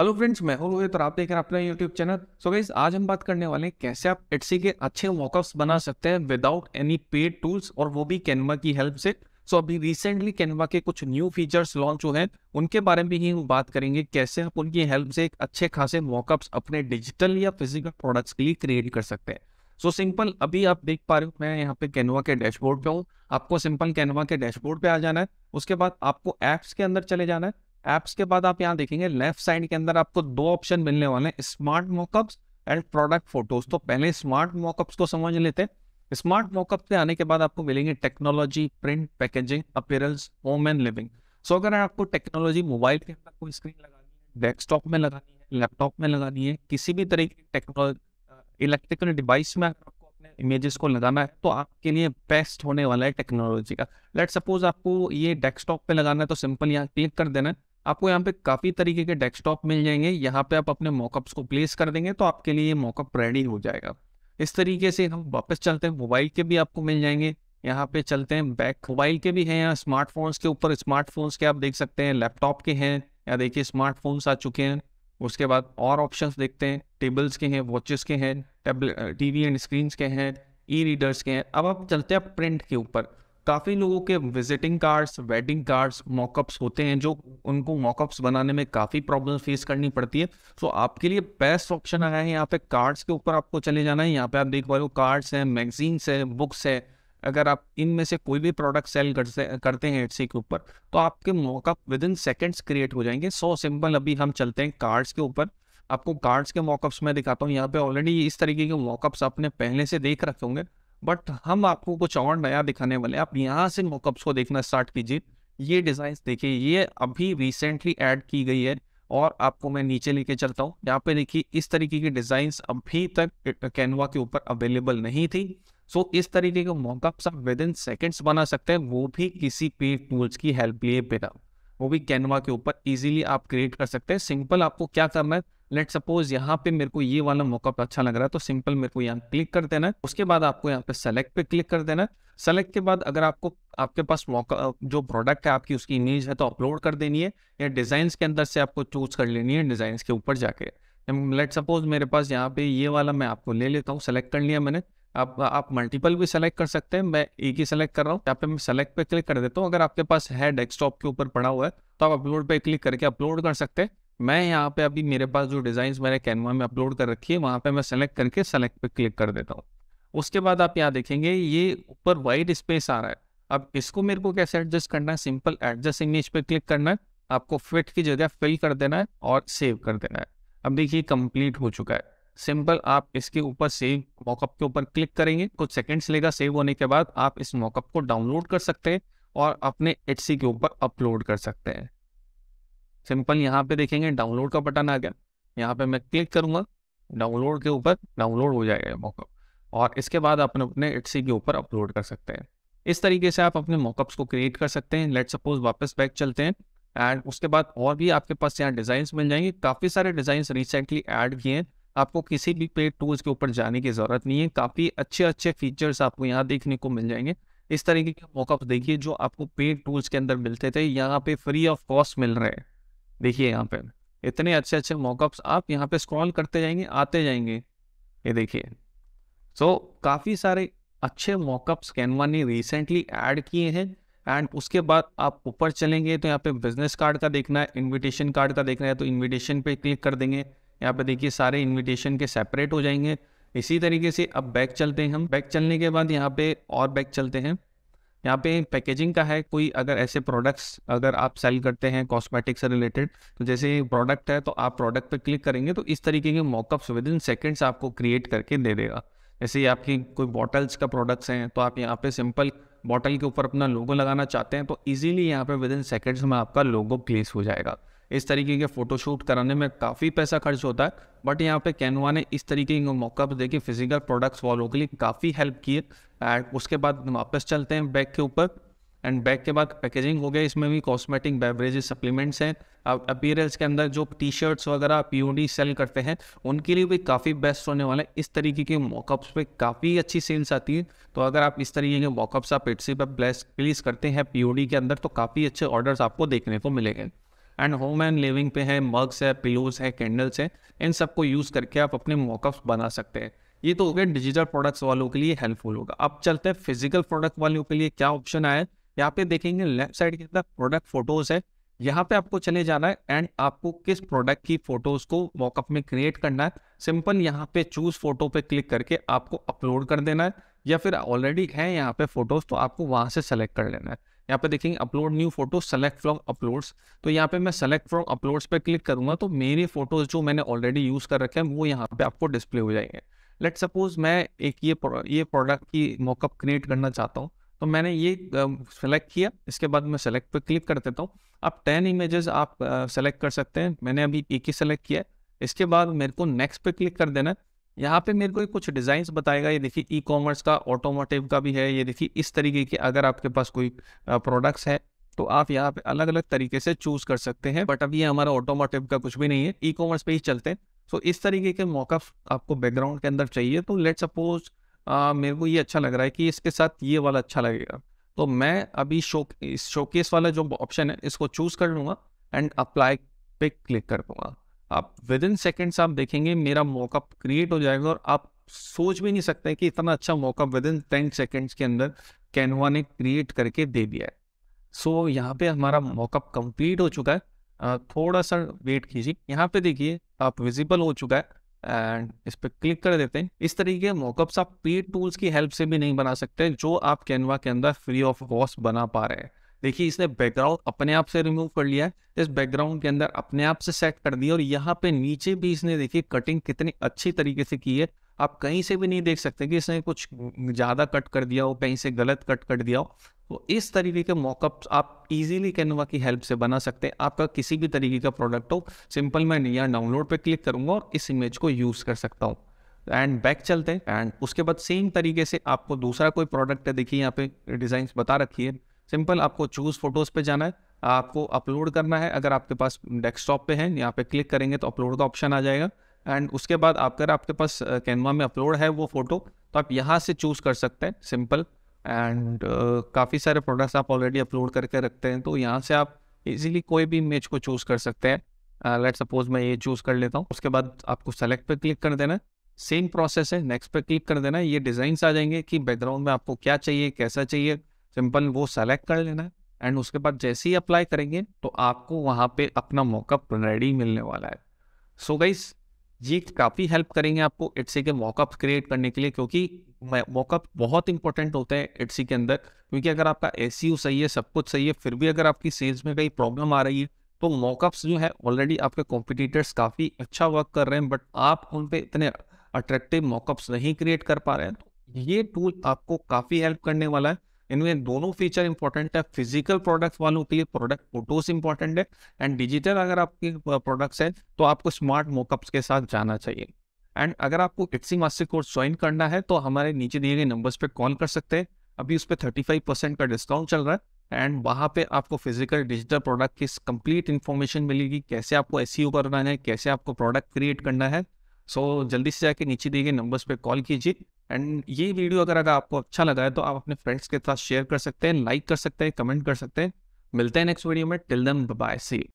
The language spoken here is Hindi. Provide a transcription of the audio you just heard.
हेलो फ्रेंड्स मैं हूं रोहित और आप देख रहे हैं अपना यूट्यूब चैनल सो गाइस आज हम बात करने वाले हैं कैसे आप एटसी के अच्छे मॉकअप्स बना सकते हैं विदाउट एनी पेड टूल्स और वो भी कैनवा की हेल्प से सो so, अभी रिसेंटली कैनवा के कुछ न्यू फीचर्स लॉन्च हुए हैं उनके बारे में ही बात करेंगे कैसे आप उनकी हेल्प से एक अच्छे खासे मॉकअप्स अपने डिजिटल या फिजिकल प्रोडक्ट्स के लिए क्रिएट कर सकते हैं सो so, सिंपल अभी आप देख पा रहे हो मैं यहाँ पे कैनवा के डैशबोर्ड पे हूँ आपको सिंपल कैनवा के डैशबोर्ड पे आ जाना है उसके बाद आपको एप्स के अंदर चले जाना है एप्स के बाद आप यहाँ देखेंगे लेफ्ट साइड के अंदर आपको दो ऑप्शन मिलने वाले हैं smart mockups and product photos तो पहले स्मार्ट मोकअप्स को समझ लेते हैं स्मार्ट मोकअप पे आने के बाद आपको मिलेंगे technology print packaging apparels home and living so अगर आपको टेक्नोलॉजी मोबाइल के अंदर कोई स्क्रीन लगानी है डेस्कटॉप में लगानी है लैपटॉप में लगानी है किसी भी तरीके की टेक्नोलॉजी इलेक्ट्रिकल डिवाइस में आपको अपने इमेजेस को लगाना है तो आपके लिए बेस्ट होने वाला है टेक्नोलॉजी का लेट सपोज आपको ये डेस्कटॉप पे लगाना है तो सिंपल यहाँ क्लिक कर देना है आपको यहाँ पे काफ़ी तरीके के डेस्कटॉप मिल जाएंगे यहाँ पे आप अपने मॉकअप्स को प्लेस कर देंगे तो आपके लिए ये मॉकअप रेडी हो जाएगा इस तरीके से हम वापस चलते हैं मोबाइल के भी आपको मिल जाएंगे यहाँ पे चलते हैं बैक मोबाइल के भी हैं यहाँ स्मार्टफोन्स के ऊपर स्मार्टफोन्स के आप देख सकते हैं लैपटॉप के हैं या देखिए स्मार्टफोन्स आ चुके हैं उसके बाद और ऑप्शंस देखते हैं टेबल्स के हैं वॉचेस के हैं टेबल टीवी एंड स्क्रीन्स के हैं ई रीडर्स के हैं अब आप चलते हैं प्रिंट के ऊपर काफ़ी लोगों के visiting cards wedding cards mockups होते हैं जो उनको मॉकअप्स बनाने में काफ़ी प्रॉब्लम फेस करनी पड़ती है सो so, आपके लिए बेस्ट ऑप्शन आया है यहाँ पे कार्ड्स के ऊपर आपको चले जाना है यहाँ पे आप देख पा रहे हो कार्ड्स हैं मैगजीन्स हैं बुक्स है अगर आप इनमें से कोई भी प्रोडक्ट सेल करते करते हैं एडसी के ऊपर तो आपके mockup within seconds create हो जाएंगे सो so, सिंपल अभी हम चलते हैं कार्ड्स के ऊपर आपको कार्ड्स के मॉकअप्स मैं दिखाता हूँ यहाँ पे ऑलरेडी इस तरीके के मॉकअप्स आपने पहले से देख रखे होंगे बट हम आपको कुछ और नया दिखाने वाले आप यहाँ से मोकअप्स को देखना स्टार्ट कीजिए ये डिज़ाइन देखिए ये अभी रिसेंटली ऐड की गई है और आपको मैं नीचे लेके चलता हूँ यहाँ पे देखिए इस तरीके की डिज़ाइन अभी तक कैनवा के ऊपर अवेलेबल नहीं थी सो इस तरीके के मोकअप्स आप विद इन सेकेंड्स बना सकते हैं वो भी किसी पे टूल्स की हेल्प लिए बिना वो भी कैनवा के ऊपर इजीली आप क्रिएट कर सकते हैं सिंपल आपको क्या करना है लेट सपोज यहाँ पे मेरे को ये वाला मॉकअप अच्छा लग रहा है तो सिंपल मेरे को यहाँ क्लिक कर देना है उसके बाद आपको यहाँ पे सेलेक्ट पे क्लिक कर देना है सेलेक्ट के बाद अगर आपको आपके पास जो प्रोडक्ट है आपकी उसकी इमेज है तो अपलोड कर देनी है या डिजाइन के अंदर से आपको चूज कर लेनी है डिजाइन के ऊपर जाके लेट सपोज मेरे पास यहाँ पे ये वाला मैं आपको ले लेता हूँ सेलेक्ट कर लिया मैंने आप आप मल्टीपल भी सेलेक्ट कर सकते हैं मैं एक ही सेलेक्ट कर रहा हूँ यहाँ पे मैं सेलेक्ट पे क्लिक कर देता हूँ अगर आपके पास है डेस्कटॉप के ऊपर पड़ा हुआ है तो आप अपलोड पे क्लिक करके अपलोड कर सकते हैं मैं यहाँ पे अभी मेरे पास जो डिज़ाइन मेरे कैनवा में अपलोड कर रखी है वहाँ पे मैं सेलेक्ट करके सेलेक्ट पे क्लिक कर देता हूँ उसके बाद आप यहाँ देखेंगे ये ऊपर वाइट स्पेस आ रहा है अब इसको मेरे को कैसे एडजस्ट करना है सिंपल एडजस्ट इमेज पे क्लिक करना है आपको फिट की जगह फिल कर देना है और सेव कर देना है अब देखिए कंप्लीट हो चुका है सिंपल आप इसके ऊपर सेव मॉकअप के ऊपर क्लिक करेंगे कुछ सेकेंड्स लेगा सेव होने के बाद आप इस मॉकअप को डाउनलोड कर सकते हैं और अपने एच के ऊपर अपलोड कर सकते हैं सिंपल यहाँ पे देखेंगे डाउनलोड का बटन आ गया यहाँ पे मैं क्लिक करूँगा डाउनलोड के ऊपर डाउनलोड हो जाएगा मॉकअप और इसके बाद आप अपने इट्सी के ऊपर अपलोड कर सकते हैं इस तरीके से आप अपने मॉकअप्स को क्रिएट कर सकते हैं लेट सपोज वापस बैक चलते हैं एंड उसके बाद और भी आपके पास यहाँ डिज़ाइन मिल जाएंगे काफ़ी सारे डिज़ाइन रिसेंटली ऐड किए हैं आपको किसी भी पेड टूल्स के ऊपर जाने की ज़रूरत नहीं है काफ़ी अच्छे अच्छे फीचर्स आपको यहाँ देखने को मिल जाएंगे इस तरीके के मॉकअप देखिए जो आपको पेड टूल्स के अंदर मिलते थे यहाँ पे फ्री ऑफ कॉस्ट मिल रहे हैं देखिए यहाँ पे इतने अच्छे अच्छे मॉकअप्स आप यहाँ पे स्क्रॉल करते जाएंगे आते जाएंगे ये देखिए सो so, काफ़ी सारे अच्छे मॉकअप्स कैनवा ने रिसेंटली ऐड किए हैं एंड उसके बाद आप ऊपर चलेंगे तो यहाँ पे बिजनेस कार्ड का देखना है इन्विटेशन कार्ड का देखना है तो इन्विटेशन पे क्लिक कर देंगे यहाँ पे देखिए सारे इन्विटेशन के सेपरेट हो जाएंगे इसी तरीके से अब बैक चलते हैं हम बैक चलने के बाद यहाँ पे और बैक चलते हैं यहाँ पे पैकेजिंग का है कोई अगर ऐसे प्रोडक्ट्स अगर आप सेल करते हैं कॉस्मेटिक्स से रिलेटेड तो जैसे प्रोडक्ट है तो आप प्रोडक्ट पे क्लिक करेंगे तो इस तरीके के मॉकअप्स विद इन सेकेंड्स आपको क्रिएट करके दे देगा जैसे आपकी कोई बॉटल्स का प्रोडक्ट्स हैं तो आप यहाँ पे सिंपल बॉटल के ऊपर अपना लोगो लगाना चाहते हैं तो ईजिली यहाँ पे विद इन सेकेंड्स में आपका लोगो प्लेस हो जाएगा इस तरीके के फ़ोटोशूट कराने में काफ़ी पैसा खर्च होता है बट यहाँ पे कैनवा ने इस तरीके के मौकअप देखे फिजिकल प्रोडक्ट्स वालों के लिए काफ़ी हेल्प किए एंड उसके बाद वापस चलते हैं बैग के ऊपर एंड बैग के बाद पैकेजिंग हो गया इसमें भी कॉस्मेटिक बेवरेजेस सप्लीमेंट्स हैं अब अपीयरेंस के अंदर जो टी शर्ट्स वगैरह पी सेल करते हैं उनके लिए भी काफ़ी बेस्ट होने वाले हैं इस तरीके के मॉकअप्स पे काफ़ी अच्छी सेल्स आती है तो अगर आप इस तरीके के मॉकअप्स आप एट्सी पर प्लेस प्लीज़ करते हैं पी के अंदर तो काफ़ी अच्छे ऑर्डर्स आपको देखने को मिलेंगे एंड होम एंड लिविंग पे है मग्स है पिलोज है कैंडल्स हैं इन सबको यूज़ करके आप अपने मॉकअप्स बना सकते हैं ये तो हो गया डिजिटल प्रोडक्ट्स वालों के लिए हेल्पफुल होगा अब चलते हैं फिजिकल प्रोडक्ट वालों के लिए क्या ऑप्शन आया यहाँ पे देखेंगे लेफ्ट साइड के अंदर प्रोडक्ट फोटोज है यहाँ पे आपको चले जाना है एंड आपको किस प्रोडक्ट की फोटोज को मॉकअप में क्रिएट करना है सिंपल यहाँ पे चूज फोटो पे क्लिक करके आपको अपलोड कर देना है या फिर ऑलरेडी है यहाँ पे फोटोज तो आपको वहां से सेलेक्ट कर लेना है यहाँ पे देखेंगे upload new photo select from uploads तो यहाँ पे मैं सेलेक्ट फ्रॉम अपलोड्स पे क्लिक करूंगा तो मेरे फोटोज जो मैंने ऑलरेडी यूज कर रखे हैं वो यहाँ पे आपको डिस्प्ले हो जाएंगे लेट सपोज मैं एक ये ये प्रोडक्ट की मॉकअप क्रिएट करना चाहता हूँ तो मैंने ये सेलेक्ट um, किया इसके बाद मैं सेलेक्ट पर क्लिक कर देता हूँ आप टेन इमेजेस आप सेलेक्ट कर सकते हैं मैंने अभी एक ही सेलेक्ट किया इसके बाद मेरे को नेक्स्ट पे क्लिक कर देना यहाँ पे मेरे को कुछ डिज़ाइन बताएगा ये देखिए ई कॉमर्स का ऑटोमोटिव का भी है ये देखिए इस तरीके के अगर आपके पास कोई प्रोडक्ट्स है तो आप यहाँ पे अलग अलग तरीके से चूज कर सकते हैं बट अभी हमारा ऑटोमोटिव का कुछ भी नहीं है ई कॉमर्स पे ही चलते हैं सो so, इस तरीके के मौका आपको बैकग्राउंड के अंदर चाहिए तो लेट सपोज मेरे को ये अच्छा लग रहा है कि इसके साथ ये वाला अच्छा लगेगा तो मैं अभी शो इस शोकेस वाला जो ऑप्शन है इसको चूज कर लूँगा एंड अप्लाई पे क्लिक कर दूंगा आप विद इन सेकेंड्स आप देखेंगे मेरा मॉकअप क्रिएट हो जाएगा और आप सोच भी नहीं सकते कि इतना अच्छा mockup within ten seconds के अंदर कैनवा ने क्रिएट करके दे दिया है सो so, यहाँ पे हमारा मॉकअप कंप्लीट हो चुका है थोड़ा सा वेट कीजिए यहाँ पे देखिए आप विजिबल हो चुका है एंड इस पर क्लिक कर देते हैं इस तरीके के मॉकअप्स आप पेड टूल्स की हेल्प से भी नहीं बना सकते जो आप कैनवा के अंदर फ्री ऑफ कॉस्ट बना पा रहे हैं देखिए इसने बैकग्राउंड अपने आप से रिमूव कर लिया है इस बैकग्राउंड के अंदर अपने आप से सेट कर दिया और यहाँ पे नीचे भी इसने देखिए कटिंग कितनी अच्छी तरीके से की है आप कहीं से भी नहीं देख सकते कि इसने कुछ ज़्यादा कट कर दिया हो कहीं से गलत कट कर दिया हो तो इस तरीके के मॉकअप आप इजीली कैनवा की हेल्प से बना सकते हैं आपका किसी भी तरीके का प्रोडक्ट हो सिंपल मैं नया डाउनलोड पे क्लिक करूंगा और इस इमेज को यूज़ कर सकता हूँ एंड बैक चलते हैं एंड उसके बाद सेम तरीके से आपको दूसरा कोई प्रोडक्ट है देखिए यहाँ पे डिज़ाइन बता रखी है सिंपल आपको चूज़ फोटोज़ पे जाना है आपको अपलोड करना है अगर आपके पास डेस्कटॉप पे है यहाँ पे क्लिक करेंगे तो अपलोड का ऑप्शन आ जाएगा एंड उसके बाद अगर आपके पास कैनवा में अपलोड है वो फ़ोटो तो आप यहाँ से चूज़ कर सकते हैं सिंपल एंड uh, काफ़ी सारे प्रोडक्ट्स आप ऑलरेडी अपलोड करके रखते हैं तो यहाँ से आप इजीली कोई भी इमेज को चूज़ कर सकते हैं लेट सपोज मैं ये चूज़ कर लेता हूँ उसके बाद आपको सेलेक्ट पे क्लिक कर देना सेम प्रोसेस है नेक्स्ट पे क्लिक कर देना ये डिज़ाइंस आ जाएंगे कि बैकग्राउंड में आपको क्या चाहिए कैसा चाहिए सिंपल वो सेलेक्ट कर लेना है एंड उसके बाद जैसे ही अप्लाई करेंगे तो आपको वहाँ पे अपना मॉकअप रेडी मिलने वाला है सो so गाइस ये काफ़ी हेल्प करेंगे आपको इट्सी के मॉकअप क्रिएट करने के लिए क्योंकि मॉकअप बहुत इंपॉर्टेंट होते हैं इट्सी के अंदर क्योंकि अगर आपका ए e सही है सब कुछ सही है फिर भी अगर आपकी सेल्स में कहीं प्रॉब्लम आ रही है तो मॉकअप्स जो है ऑलरेडी आपके कॉम्पिटिटर्स काफ़ी अच्छा वर्क कर रहे हैं बट आप उन पर इतने अट्रैक्टिव मॉकअप्स नहीं क्रिएट कर पा रहे हैं तो ये टूल आपको काफ़ी हेल्प करने वाला है इनमें दोनों फीचर इंपॉर्टेंट है फिजिकल प्रोडक्ट वालों के लिए प्रोडक्ट फोटोज इंपॉर्टेंट है एंड डिजिटल अगर आपके प्रोडक्ट्स हैं तो आपको स्मार्ट मोकअप्स के साथ जाना चाहिए एंड अगर आपको इट्सी मास्टर कोर्स ज्वाइन करना है तो हमारे नीचे दिए गए नंबर्स पे कॉल कर सकते हैं अभी उस पर थर्टी फाइव परसेंट का डिस्काउंट चल रहा है एंड वहाँ पे आपको फिजिकल डिजिटल प्रोडक्ट की कंप्लीट इन्फॉर्मेशन मिलेगी कैसे आपको एस e करना है कैसे आपको प्रोडक्ट क्रिएट करना है सो so, जल्दी से जाके नीचे दिए गए नंबर्स पे कॉल कीजिए एंड ये वीडियो अगर अगर आपको अच्छा लगा है तो आप अपने फ्रेंड्स के साथ शेयर कर सकते हैं लाइक कर सकते हैं कमेंट कर सकते हैं मिलते हैं नेक्स्ट वीडियो में टिल दम बाय सी